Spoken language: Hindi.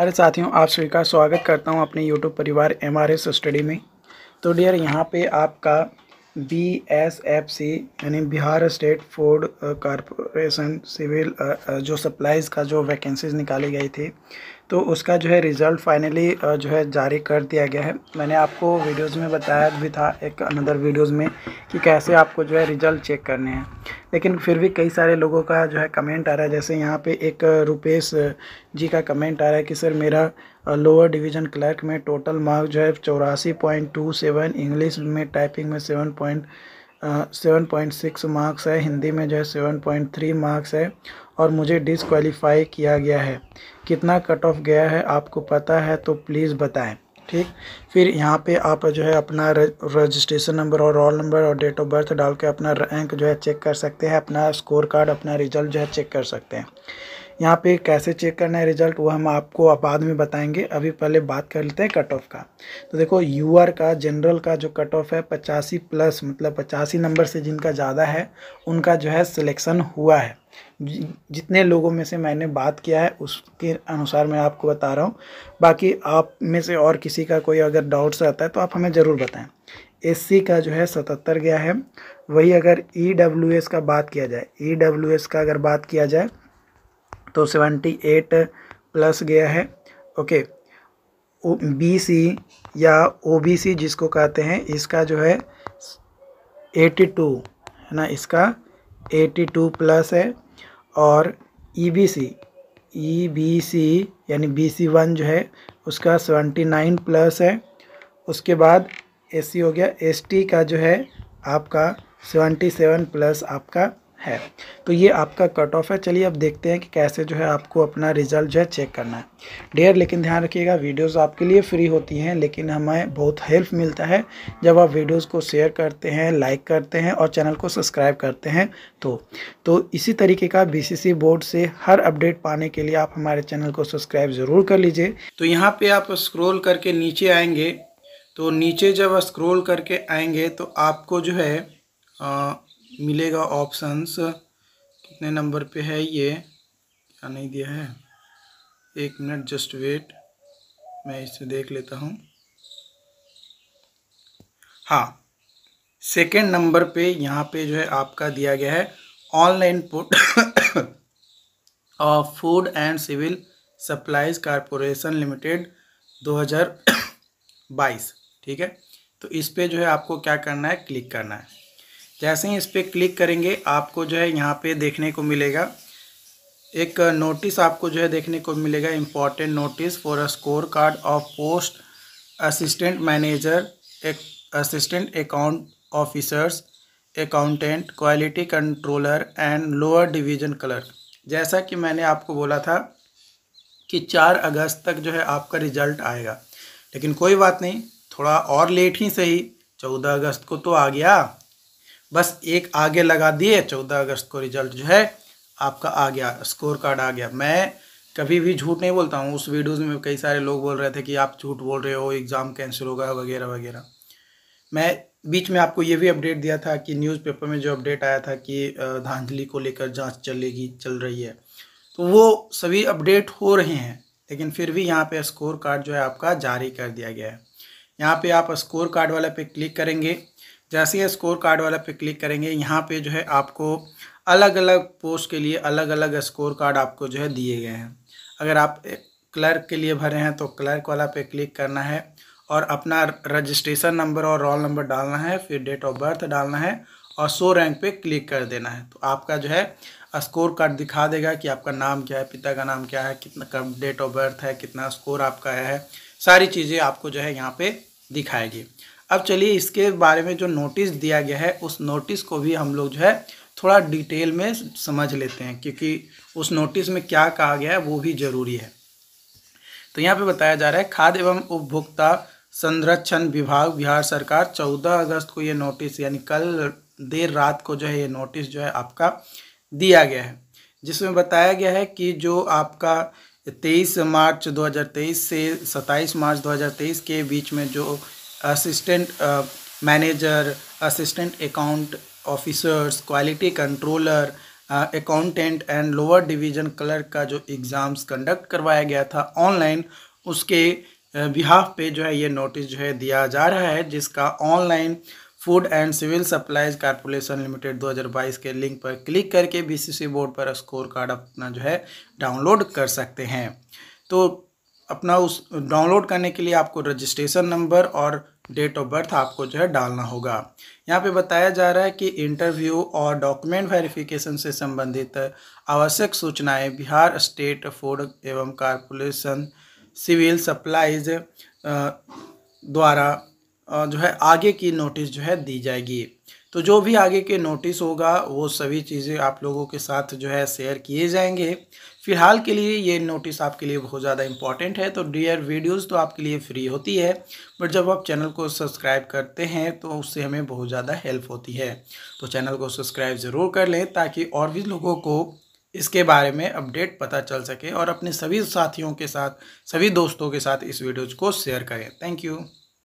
अरे साथियों आप सभी का स्वागत करता हूं अपने यूट्यूब परिवार एम आर एस स्टडी में तो डियर यहां पे आपका बी एस एफ सी यानी Bihar state food corporation civil जो सप्लाईज़ का जो वैकेंसीज निकाली गई थी तो उसका जो है रिज़ल्ट फाइनली uh, जो है जारी कर दिया गया है मैंने आपको वीडियोस में बताया भी था एक अनदर वीडियोस में कि कैसे आपको जो है रिज़ल्ट चेक करने हैं लेकिन फिर भी कई सारे लोगों का जो है कमेंट आ रहा है जैसे यहाँ पे एक रुपेश जी का कमेंट आ रहा है कि सर मेरा लोअर डिवीज़न क्लर्क में टोटल मार्क जो है चौरासी पॉइंट टू सेवन इंग्लिश में टाइपिंग में seven point seven point six marks है हिंदी में जो है सेवन पॉइंट थ्री मार्क्स है और मुझे डिसक्वालीफाई किया गया है कितना कट ऑफ गया है आपको पता है तो प्लीज़ बताएँ ठीक फिर यहाँ पे आप जो है अपना रजिस्ट्रेशन नंबर और रोल नंबर और डेट ऑफ बर्थ डाल के अपना रैंक जो है चेक कर सकते हैं अपना स्कोर कार्ड अपना रिजल्ट जो है चेक कर सकते हैं यहाँ पे कैसे चेक करना है रिजल्ट वो हम आपको बाद में बताएंगे अभी पहले बात कर लेते हैं कट ऑफ का तो देखो यूआर का जनरल का जो कट ऑफ है पचासी प्लस मतलब पचासी नंबर से जिनका ज़्यादा है उनका जो है सिलेक्शन हुआ है जितने लोगों में से मैंने बात किया है उसके अनुसार मैं आपको बता रहा हूँ बाकी आप में से और किसी का कोई अगर डाउट्स रहता है तो आप हमें ज़रूर बताएं एस का जो है सतहत्तर गया है वही अगर ई e का बात किया जाए ई e का अगर बात किया जाए तो सेवेंटी एट प्लस गया है ओके बी सी या ओ बी सी जिसको कहते हैं इसका जो है एटी टू है ना इसका एटी टू प्लस है और E B C E B C यानी बी सी वन जो है उसका सेवेंटी नाइन प्लस है उसके बाद ए सी हो गया एस टी का जो है आपका सेवेंटी सेवन प्लस आपका है तो ये आपका कट ऑफ है चलिए अब देखते हैं कि कैसे जो है आपको अपना रिजल्ट जो है चेक करना है डेयर लेकिन ध्यान रखिएगा वीडियोस आपके लिए फ्री होती हैं लेकिन हमें बहुत हेल्प मिलता है जब आप वीडियोस को शेयर करते हैं लाइक करते हैं और चैनल को सब्सक्राइब करते हैं तो तो इसी तरीके का बी बोर्ड से हर अपडेट पाने के लिए आप हमारे चैनल को सब्सक्राइब ज़रूर कर लीजिए तो यहाँ पर आप स्क्रोल करके नीचे आएँगे तो नीचे जब स्क्रोल करके आएंगे तो आपको जो है मिलेगा ऑप्शंस कितने नंबर पे है ये क्या नहीं दिया है एक मिनट जस्ट वेट मैं इसे देख लेता हूँ हाँ सेकेंड नंबर पे यहाँ पे जो है आपका दिया गया है ऑनलाइन पुट of food and civil supplies corporation limited 2022 ठीक है तो इस पे जो है आपको क्या करना है क्लिक करना है जैसे ही इस पर क्लिक करेंगे आपको जो है यहाँ पे देखने को मिलेगा एक नोटिस आपको जो है देखने को मिलेगा important notice for a score card of post assistant manager एक assistant account officers accountant quality controller and lower division clerk जैसा कि मैंने आपको बोला था कि चार अगस्त तक जो है आपका रिजल्ट आएगा लेकिन कोई बात नहीं थोड़ा और लेट ही सही चौदह अगस्त को तो आ गया बस एक आगे लगा दिए चौदह अगस्त को रिजल्ट जो है आपका आ गया स्कोर कार्ड आ गया मैं कभी भी झूठ नहीं बोलता हूँ उस वीडियोज़ में कई सारे लोग बोल रहे थे कि आप झूठ बोल रहे हो एग्ज़ाम कैंसिल होगा वगैरह वगैरह मैं बीच में आपको ये भी अपडेट दिया था कि न्यूज़पेपर में जो अपडेट आया था कि धांधली को लेकर जांच चलेगी चल रही है तो वो सभी अपडेट हो रहे हैं लेकिन फिर भी यहाँ पर स्कोर कार्ड जो है आपका जारी कर दिया गया है यहाँ पे आप स्कोर कार्ड वाला पे क्लिक करेंगे जैसे ही स्कोर कार्ड वाला पे क्लिक करेंगे यहाँ पे जो है आपको अलग अलग पोस्ट के लिए अलग अलग स्कोर कार्ड आपको जो है दिए गए हैं अगर आप क्लर्क के लिए भरे हैं तो क्लर्क वाला पे क्लिक करना है और अपना रजिस्ट्रेशन नंबर और रोल नंबर डालना है फिर डेट ऑफ बर्थ डालना है और सो रैंक पे क्लिक कर देना है तो आपका जो है स्कोर कार्ड दिखा देगा कि आपका नाम क्या है पिता का नाम क्या है कितना कब डेट ऑफ बर्थ है कितना स्कोर आपका है सारी चीज़ें आपको जो है यहाँ पे दिखाएगी अब चलिए इसके बारे में जो नोटिस दिया गया है उस नोटिस को भी हम लोग जो है थोड़ा डिटेल में समझ लेते हैं क्योंकि उस नोटिस में क्या कहा गया है वो भी ज़रूरी है तो यहाँ पे बताया जा रहा है खाद्य एवं उपभोक्ता संरक्षण विभाग बिहार सरकार चौदह अगस्त को ये नोटिस यानी कल देर रात को जो है ये नोटिस जो है आपका दिया गया है जिसमें बताया गया है कि जो आपका 23 मार्च 2023 से 27 मार्च 2023 के बीच में जो assistant manager assistant account officers quality controller accountant and lower division clerk का जो एग्ज़ाम्स कंडक्ट करवाया गया था ऑनलाइन उसके बिहाफ uh, पे जो है ये नोटिस जो है दिया जा रहा है जिसका online food and civil supplies corporation limited 2022 के लिंक पर क्लिक करके बीसीसी बोर्ड पर स्कोर कार्ड अपना जो है डाउनलोड कर सकते हैं तो अपना उस डाउनलोड करने के लिए आपको रजिस्ट्रेशन नंबर और डेट ऑफ बर्थ आपको जो है डालना होगा यहाँ पे बताया जा रहा है कि इंटरव्यू और डॉक्यूमेंट वेरिफिकेशन से संबंधित आवश्यक सूचनाएं बिहार स्टेट फूड एवं कारपोरेशन सिविल सप्लाईज द्वारा जो है आगे की नोटिस जो है दी जाएगी तो जो भी आगे के नोटिस होगा वो सभी चीज़ें आप लोगों के साथ जो है शेयर किए जाएंगे फिलहाल के लिए ये नोटिस आपके लिए बहुत ज़्यादा इंपॉर्टेंट है तो डियर वीडियोस तो आपके लिए फ्री होती है बट जब आप चैनल को सब्सक्राइब करते हैं तो उससे हमें बहुत ज़्यादा हेल्प होती है तो चैनल को सब्सक्राइब ज़रूर कर लें ताकि और भी लोगों को इसके बारे में अपडेट पता चल सके और अपने सभी साथियों के साथ सभी दोस्तों के साथ इस वीडियोज़ को शेयर करें थैंक यू